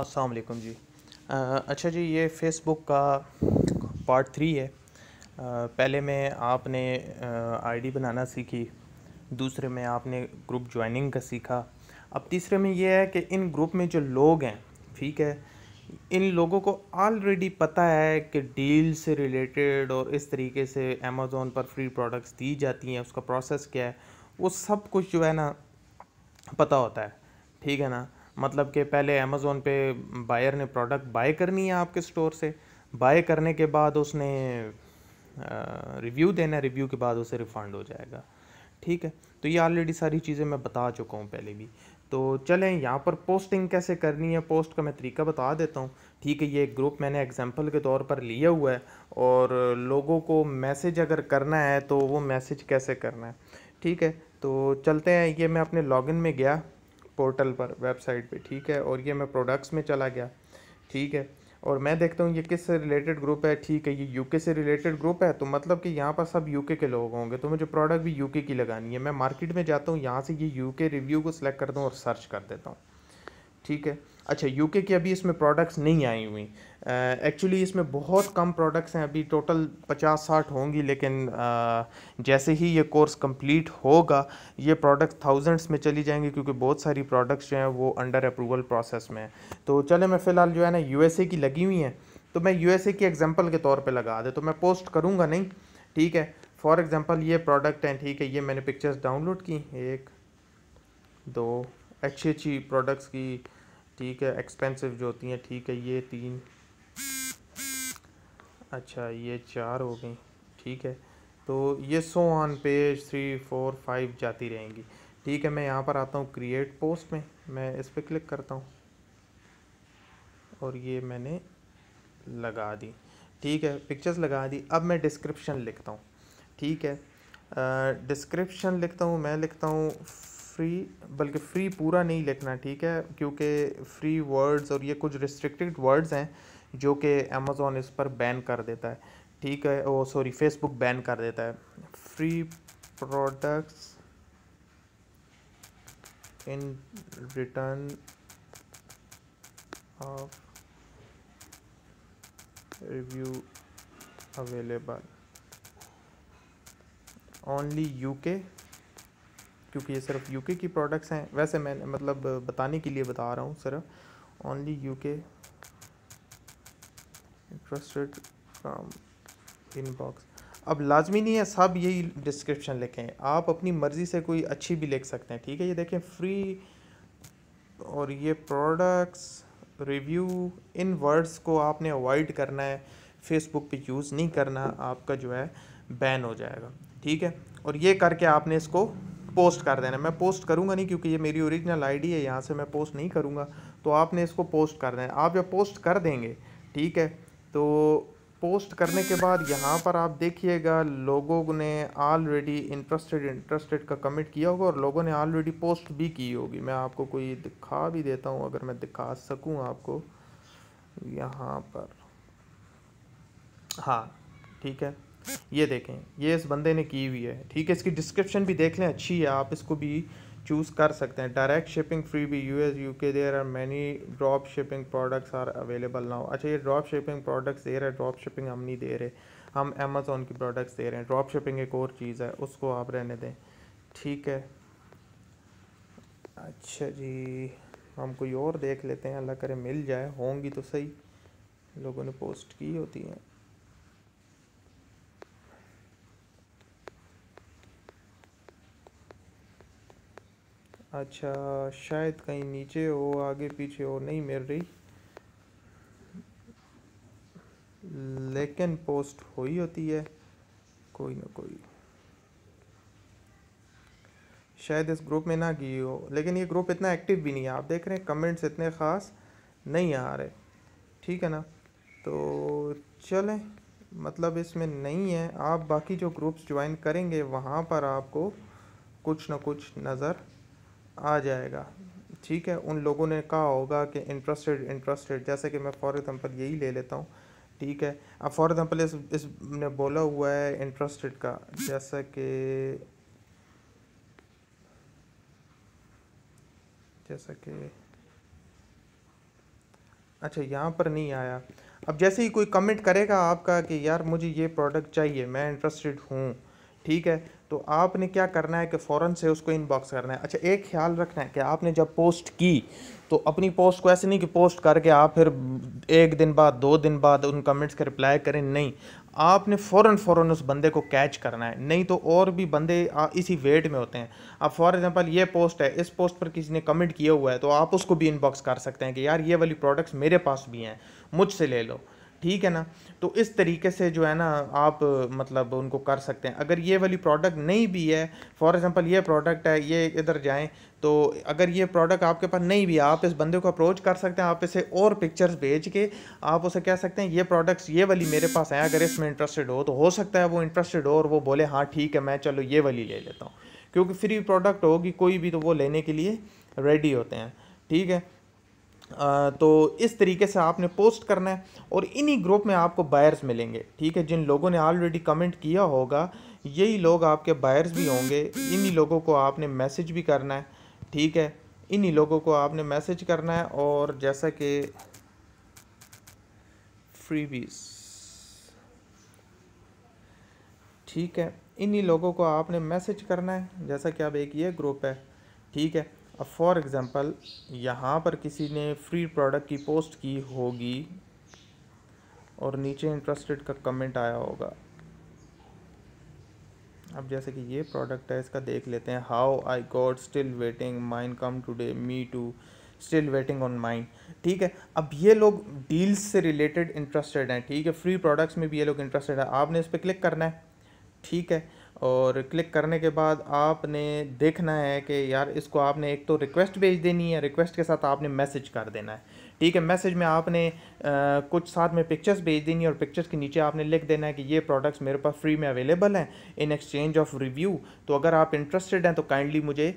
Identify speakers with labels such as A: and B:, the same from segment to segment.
A: अस्सलाम वालेकुम जी आ, अच्छा जी ये फेसबुक का पार्ट थ्री है आ, पहले में आपने आईडी बनाना सीखी दूसरे में आपने ग्रुप ज्वाइनिंग का सीखा अब तीसरे में ये है कि इन ग्रुप में जो लोग हैं ठीक है इन लोगों को ऑलरेडी पता है कि डील से रिलेटेड और इस तरीके से अमेज़ोन पर फ्री प्रोडक्ट्स दी जाती हैं उसका प्रोसेस क्या है वो सब कुछ जो है ना पता होता है ठीक है ना मतलब कि पहले अमेज़ोन पे बायर ने प्रोडक्ट बाय करनी है आपके स्टोर से बाय करने के बाद उसने रिव्यू देना है रिव्यू के बाद उसे रिफ़ंड हो जाएगा ठीक है तो ये ऑलरेडी सारी चीज़ें मैं बता चुका हूँ पहले भी तो चलें यहाँ पर पोस्टिंग कैसे करनी है पोस्ट का मैं तरीका बता देता हूँ ठीक है ये ग्रुप मैंने एग्जांपल के तौर पर लिया हुआ है और लोगों को मैसेज अगर करना है तो वो मैसेज कैसे करना है ठीक है तो चलते हैं ये मैं अपने लॉगिन में गया पोर्टल पर वेबसाइट पे ठीक है और ये मैं प्रोडक्ट्स में चला गया ठीक है और मैं देखता हूँ ये किस से रिलेटेड ग्रुप है ठीक है ये यूके से रिलेटेड ग्रुप है तो मतलब कि यहाँ पर सब यूके के लोग होंगे तो मुझे प्रोडक्ट भी यूके की लगानी है मैं मार्केट में जाता हूँ यहाँ से ये यूके रिव्यू को सिलेक्ट करता हूँ और सर्च कर देता हूँ ठीक है अच्छा यूके के अभी इसमें प्रोडक्ट्स नहीं आई हुई एक्चुअली uh, इसमें बहुत कम प्रोडक्ट्स हैं अभी टोटल पचास साठ होंगी लेकिन uh, जैसे ही ये कोर्स कंप्लीट होगा ये प्रोडक्ट्स थाउजेंड्स में चली जाएंगी क्योंकि बहुत सारी प्रोडक्ट्स जो हैं वो अंडर अप्रूवल प्रोसेस में हैं तो चले मैं फ़िलहाल जो है ना यूएसए की लगी हुई हैं तो मैं यूएसए की एग्जांपल के तौर पे लगा दे तो मैं पोस्ट करूँगा नहीं ठीक है फॉर एग्ज़ाम्पल ये प्रोडक्ट हैं ठीक है ये मैंने पिक्चर्स डाउनलोड की एक दो अच्छी अच्छी प्रोडक्ट्स की ठीक है एक्सपेंसिव जो होती हैं ठीक है ये तीन अच्छा ये चार हो गई ठीक है तो ये so on page three four five जाती रहेंगी ठीक है मैं यहाँ पर आता हूँ क्रिएट पोस्ट में मैं इस पर क्लिक करता हूँ और ये मैंने लगा दी ठीक है पिक्चर्स लगा दी अब मैं डिस्क्रिप्शन लिखता हूँ ठीक है डिस्क्रिप्शन लिखता हूँ मैं लिखता हूँ फ्री बल्कि फ्री पूरा नहीं लिखना ठीक है क्योंकि फ्री वर्ड्स और ये कुछ रिस्ट्रिक्टेड वर्ड्स हैं जो कि अमेज़ोन इस पर बैन कर देता है ठीक है ओ सॉरी फेसबुक बैन कर देता है free products in return of review available only UK क्योंकि ये सिर्फ यूके की प्रोडक्ट्स हैं वैसे मैं मतलब बताने के लिए बता रहा हूँ सिर्फ only UK interested from inbox अब लाजमी नहीं है सब यही डिस्क्रिप्शन लिखें आप अपनी मर्ज़ी से कोई अच्छी भी लिख सकते हैं ठीक है ये देखें फ्री और ये प्रोडक्ट्स रिव्यू इन वर्ड्स को आपने अवॉइड करना है फेसबुक पे यूज़ नहीं करना आपका जो है बैन हो जाएगा ठीक है और ये करके आपने इसको पोस्ट कर देना मैं पोस्ट करूँगा नहीं क्योंकि ये मेरी ओरिजिनल आईडी है यहाँ से मैं पोस्ट नहीं करूँगा तो आपने इसको पोस्ट कर देना आप जब पोस्ट कर देंगे ठीक है तो पोस्ट करने के बाद यहाँ पर आप देखिएगा लोगों ने ऑलरेडी इंटरेस्टेड इंटरेस्टेड का कमिट किया होगा और लोगों ने ऑलरेडी पोस्ट भी की होगी मैं आपको कोई दिखा भी देता हूँ अगर मैं दिखा सकूँ आपको यहाँ पर हाँ ठीक है ये देखें ये इस बंदे ने की हुई है ठीक है इसकी डिस्क्रिप्शन भी देख लें अच्छी है आप इसको भी चूज़ कर सकते हैं डायरेक्ट शिपिंग फ्री भी U S U K there are many drop shipping products are available now अच्छा ये ड्रॉप शिपिंग प्रोडक्ट्स दे रहे हैं ड्रॉप शिपिंग हम नहीं दे रहे हम अमेज़ोन की प्रोडक्ट्स दे रहे हैं ड्रॉप शिपिंग एक और चीज़ है उसको आप रहने दें ठीक है अच्छा जी हम कोई और देख लेते हैं अल्लाह करे मिल जाए होंगी तो सही लोगों ने पोस्ट की होती हैं अच्छा शायद कहीं नीचे हो आगे पीछे हो नहीं मिल रही लेकिन पोस्ट हो ही होती है कोई ना कोई शायद इस ग्रुप में ना की हो लेकिन ये ग्रुप इतना एक्टिव भी नहीं है आप देख रहे हैं कमेंट्स इतने ख़ास नहीं आ रहे ठीक है ना तो चलें मतलब इसमें नहीं है आप बाकी जो ग्रुप्स ज्वाइन करेंगे वहाँ पर आपको कुछ ना कुछ नज़र आ जाएगा ठीक है उन लोगों ने कहा होगा कि इंटरेस्टेड इंटरेस्टेड जैसे कि मैं फॉर एग्ज़ाम्पल यही ले लेता हूँ ठीक है अब फॉर एग्ज़ाम्पल इस इसने बोला हुआ है इंटरेस्टेड का जैसा कि जैसा कि अच्छा यहाँ पर नहीं आया अब जैसे ही कोई कमेंट करेगा आपका कि यार मुझे ये प्रोडक्ट चाहिए मैं इंटरेस्टेड हूँ ठीक है तो आपने क्या करना है कि फ़ौरन से उसको इनबॉक्स करना है अच्छा एक ख्याल रखना है कि आपने जब पोस्ट की तो अपनी पोस्ट को ऐसे नहीं कि पोस्ट करके आप फिर एक दिन बाद दो दिन बाद उन कमेंट्स के रिप्लाई करें नहीं आपने फ़ौर फ़ौर उस बंदे को कैच करना है नहीं तो और भी बंदे इसी वेट में होते हैं अब फॉर एग्ज़ाम्पल ये पोस्ट है इस पोस्ट पर किसी ने कमेंट किया हुआ है तो आप उसको भी इनबॉक्स कर सकते हैं कि यार ये वाली प्रोडक्ट्स मेरे पास भी हैं मुझसे ले लो ठीक है ना तो इस तरीके से जो है ना आप मतलब उनको कर सकते हैं अगर ये वाली प्रोडक्ट नहीं भी है फॉर एग्ज़ाम्पल ये प्रोडक्ट है ये इधर जाएं तो अगर ये प्रोडक्ट आपके पास नहीं भी है आप इस बंदे को अप्रोच कर सकते हैं आप इसे और पिक्चर्स भेज के आप उसे कह सकते हैं ये प्रोडक्ट्स ये वाली मेरे पास हैं अगर इसमें इंटरेस्टेड हो तो हो सकता है वो इंटरेस्टेड हो और वो बोले हाँ ठीक है मैं चलो ये वाली ले लेता हूँ क्योंकि फ्री प्रोडक्ट होगी कोई भी तो वो लेने के लिए रेडी होते हैं ठीक है तो इस तरीके से आपने पोस्ट करना है और इन्हीं ग्रुप में आपको बायर्स मिलेंगे ठीक है जिन लोगों ने ऑलरेडी कमेंट किया होगा यही लोग आपके बायर्स भी होंगे इन्हीं लोगों को आपने मैसेज भी करना है ठीक है इन्हीं लोगों को आपने मैसेज करना है और जैसा कि फ्रीबीज ठीक है इन्हीं लोगों को आपने मैसेज करना है जैसा कि अब एक ये ग्रुप है ठीक है अब फॉर एग्ज़ाम्पल यहाँ पर किसी ने फ्री प्रोडक्ट की पोस्ट की होगी और नीचे इंटरेस्टेड का कमेंट आया होगा अब जैसे कि ये प्रोडक्ट है इसका देख लेते हैं how I got still waiting mine come today me too still waiting on mine ठीक है अब ये लोग डील्स से रिलेटेड इंटरेस्टेड हैं ठीक है फ्री प्रोडक्ट्स में भी ये लोग इंटरेस्टेड हैं आपने इस पर क्लिक करना है ठीक है और क्लिक करने के बाद आपने देखना है कि यार इसको आपने एक तो रिक्वेस्ट भेज देनी है रिक्वेस्ट के साथ आपने मैसेज कर देना है ठीक है मैसेज में आपने आ, कुछ साथ में पिक्चर्स भेज देनी है और पिक्चर्स के नीचे आपने लिख देना है कि ये प्रोडक्ट्स मेरे पास फ्री में अवेलेबल हैं इन एक्सचेंज ऑफ रिव्यू तो अगर आप इंटरेस्टेड हैं तो काइंडली मुझे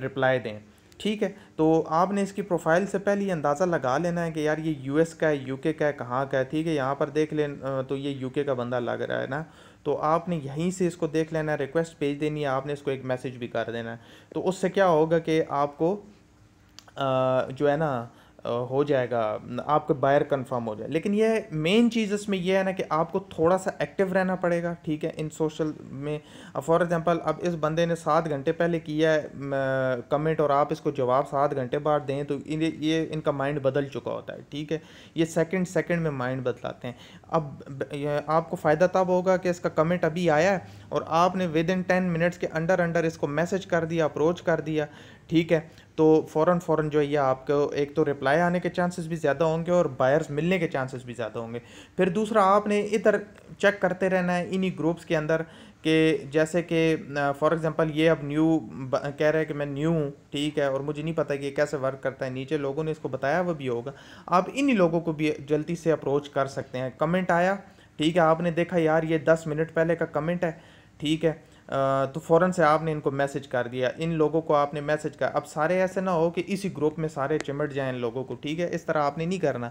A: रिप्लाई दें ठीक है तो आपने इसकी प्रोफाइल से पहले ये अंदाज़ा लगा लेना है कि यार ये यूएस का है यूके का है कहाँ का है ठीक है यहाँ पर देख ले तो ये यूके का बंदा लग रहा है ना तो आपने यहीं से इसको देख लेना है रिक्वेस्ट भेज देनी है आपने इसको एक मैसेज भी कर देना है तो उससे क्या होगा कि आपको आ, जो है ना हो जाएगा आपके बायर कंफर्म हो जाए लेकिन ये मेन चीज़ इसमें यह है ना कि आपको थोड़ा सा एक्टिव रहना पड़ेगा ठीक है इन सोशल में फॉर एग्ज़ाम्पल अब इस बंदे ने सात घंटे पहले किया है कमेंट और आप इसको जवाब सात घंटे बाद दें तो ये, ये इनका माइंड बदल चुका होता है ठीक है ये सेकंड सेकंड में माइंड बदलाते हैं अब आपको फ़ायदा तब होगा कि इसका कमेंट अभी आया है और आपने विद इन टेन मिनट्स के अंडर अंडर इसको मैसेज कर दिया अप्रोच कर दिया ठीक है तो फ़ौर फ़ौर जो है ये आपको एक तो रिप्लाई आने के चांसेस भी ज़्यादा होंगे और बायर्स मिलने के चांसेस भी ज़्यादा होंगे फिर दूसरा आपने इधर चेक करते रहना है इन्हीं ग्रुप्स के अंदर कि जैसे कि फॉर एग्ज़ाम्पल ये अब न्यू कह रहे हैं कि मैं न्यू हूँ ठीक है और मुझे नहीं पता कि ये कैसे वर्क करता है नीचे लोगों ने इसको बताया वह भी होगा आप इन्हीं लोगों को भी जल्दी से अप्रोच कर सकते हैं कमेंट आया ठीक है आपने देखा यार ये दस मिनट पहले का कमेंट है ठीक है तो फ़ौर से आपने इनको मैसेज कर दिया इन लोगों को आपने मैसेज कर अब सारे ऐसे ना हो कि इसी ग्रुप में सारे चिमट जाएँ इन लोगों को ठीक है इस तरह आपने नहीं करना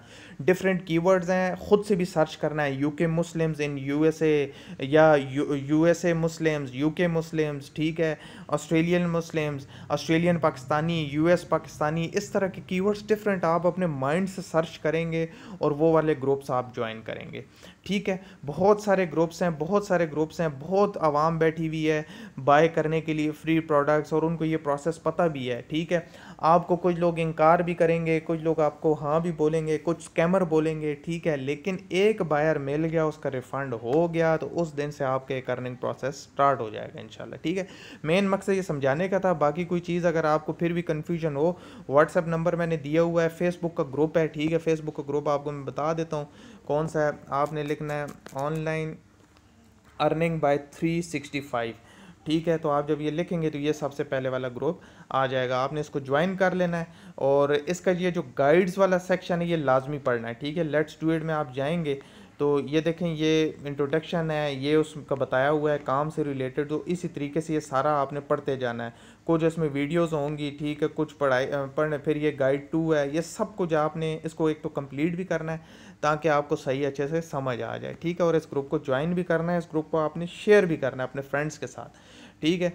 A: डिफरेंट कीवर्ड्स हैं ख़ुद से भी सर्च करना है U K Muslims in U S A या U S A Muslims U K Muslims ठीक है Australian Muslims Australian Pakistani U S Pakistani इस तरह के कीवर्ड्स डिफरेंट आप अपने माइंड से सर्च करेंगे और वो वाले ग्रुप्स आप ज्वाइन करेंगे ठीक है बहुत सारे ग्रुप्स हैं बहुत सारे ग्रुप्स हैं बहुत आवाम बैठी हुई है बाय करने के लिए फ्री प्रोडक्ट्स और उनको ये प्रोसेस पता भी है ठीक है आपको कुछ लोग इनकार भी करेंगे कुछ लोग आपको हाँ भी बोलेंगे कुछ स्कैमर बोलेंगे ठीक है लेकिन एक बायर मिल गया उसका रिफ़ंड हो गया तो उस दिन से आपके अर्निंग प्रोसेस स्टार्ट हो जाएगा इंशाल्लाह ठीक है मेन मकसद ये समझाने का था बाकी कोई चीज़ अगर आपको फिर भी कन्फ्यूजन हो व्हाट्सअप नंबर मैंने दिया हुआ है फेसबुक का ग्रुप है ठीक है फेसबुक का ग्रुप आपको मैं बता देता हूँ कौन सा है आपने लिखना है online earning by three sixty five ठीक है तो आप जब ये लिखेंगे तो ये सबसे पहले वाला ग्रुप आ जाएगा आपने इसको ज्वाइन कर लेना है और इसका ये जो गाइड्स वाला सेक्शन है ये लाजमी पढ़ना है ठीक है लेट्स डू इट में आप जाएंगे तो ये देखें ये इंट्रोडक्शन है ये उसका बताया हुआ है काम से रिलेटेड तो इसी तरीके से ये सारा आपने पढ़ते जाना है कुछ इसमें वीडियोस होंगी ठीक है कुछ पढ़ाई पढ़ने फिर ये गाइड टू है ये सब कुछ आपने इसको एक तो कंप्लीट भी करना है ताकि आपको सही अच्छे से समझ आ जाए ठीक है और इस ग्रुप को ज्वाइन भी करना है इस ग्रुप को आपने शेयर भी करना है अपने फ्रेंड्स के साथ ठीक है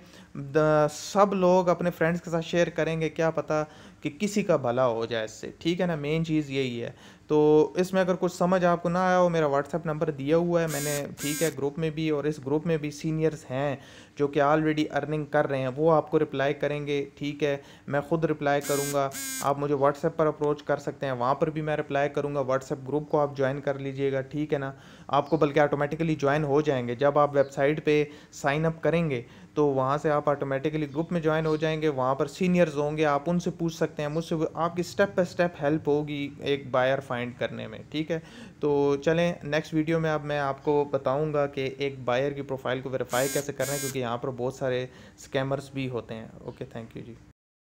A: सब लोग अपने फ्रेंड्स के साथ शेयर करेंगे क्या पता कि किसी का भला हो जाए इससे ठीक है ना मेन चीज़ यही है तो इसमें अगर कुछ समझ आपको ना आया हो मेरा व्हाट्सएप नंबर दिया हुआ है मैंने ठीक है ग्रुप में भी और इस ग्रुप में भी सीनियर्स हैं जो कि ऑलरेडी अर्निंग कर रहे हैं वो आपको रिप्लाई करेंगे ठीक है मैं ख़ुद रिप्लाई करूँगा आप मुझे व्हाट्सएप पर अप्रोच कर सकते हैं वहाँ पर भी मैं रिप्लाई करूँगा व्हाट्सएप ग्रुप को आप ज्वाइन कर लीजिएगा ठीक है ना आपको बल्कि ऑटोमेटिकली ज्वाइन हो जाएंगे जब आप वेबसाइट पे साइन अप करेंगे तो वहाँ से आप ऑटोमेटिकली ग्रुप में ज्वाइन हो जाएंगे वहाँ पर सीनियर्स होंगे आप उनसे पूछ सकते हैं मुझसे आपकी स्टेप बाई स्टेप हेल्प होगी एक बायर फाइंड करने में ठीक है तो चलें नेक्स्ट वीडियो में अब मैं आपको बताऊँगा कि एक बायर की प्रोफाइल को वेरीफाई कैसे करना है क्योंकि यहाँ पर बहुत सारे स्कैमर्स भी होते हैं ओके थैंक यू जी